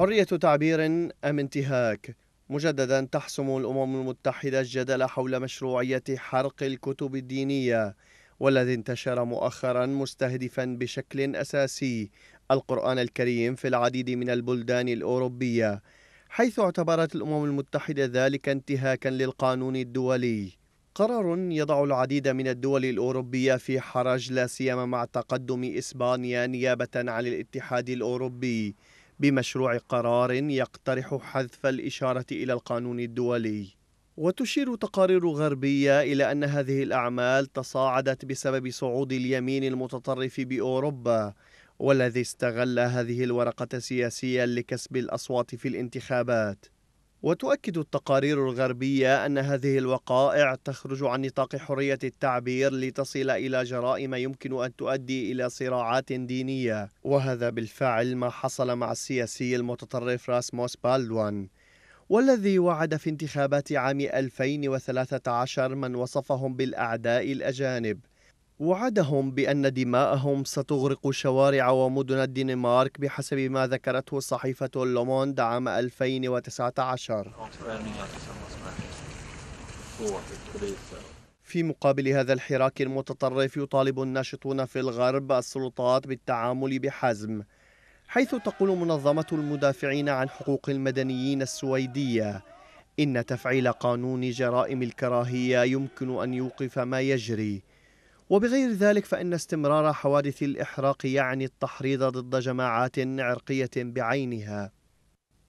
حرية تعبير أم انتهاك؟ مجددا تحسم الأمم المتحدة الجدل حول مشروعية حرق الكتب الدينية والذي انتشر مؤخرا مستهدفا بشكل أساسي القرآن الكريم في العديد من البلدان الأوروبية حيث اعتبرت الأمم المتحدة ذلك انتهاكا للقانون الدولي قرار يضع العديد من الدول الأوروبية في حرج لا سيما مع تقدم إسبانيا نيابة عن الاتحاد الأوروبي بمشروع قرار يقترح حذف الإشارة إلى القانون الدولي وتشير تقارير غربية إلى أن هذه الأعمال تصاعدت بسبب صعود اليمين المتطرف بأوروبا والذي استغل هذه الورقة السياسية لكسب الأصوات في الانتخابات وتؤكد التقارير الغربية أن هذه الوقائع تخرج عن نطاق حرية التعبير لتصل إلى جرائم يمكن أن تؤدي إلى صراعات دينية وهذا بالفعل ما حصل مع السياسي المتطرف راسموس بالدوان والذي وعد في انتخابات عام 2013 من وصفهم بالأعداء الأجانب وعدهم بأن دماءهم ستغرق شوارع ومدن الدنمارك بحسب ما ذكرته صحيفة لوموند عام 2019 في مقابل هذا الحراك المتطرف يطالب الناشطون في الغرب السلطات بالتعامل بحزم حيث تقول منظمة المدافعين عن حقوق المدنيين السويدية إن تفعيل قانون جرائم الكراهية يمكن أن يوقف ما يجري وبغير ذلك فإن استمرار حوادث الإحراق يعني التحريض ضد جماعات عرقية بعينها.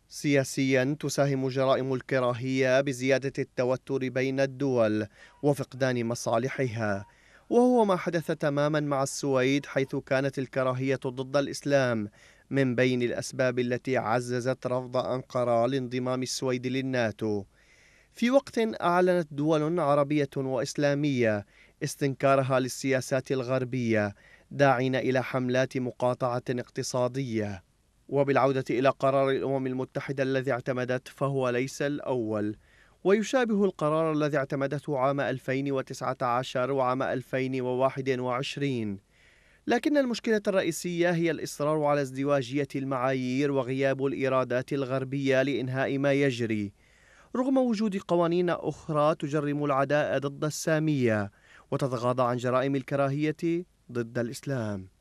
سياسيا تساهم جرائم الكراهية بزيادة التوتر بين الدول وفقدان مصالحها، وهو ما حدث تماما مع السويد حيث كانت الكراهية ضد الإسلام من بين الأسباب التي عززت رفض أنقرة لانضمام السويد للناتو. في وقت أعلنت دول عربية وإسلامية استنكارها للسياسات الغربية داعين إلى حملات مقاطعة اقتصادية وبالعودة إلى قرار الأمم المتحدة الذي اعتمدت فهو ليس الأول ويشابه القرار الذي اعتمدته عام 2019 وعام 2021 لكن المشكلة الرئيسية هي الإصرار على ازدواجية المعايير وغياب الإرادات الغربية لإنهاء ما يجري رغم وجود قوانين أخرى تجرم العداء ضد السامية وتتغاضى عن جرائم الكراهية ضد الإسلام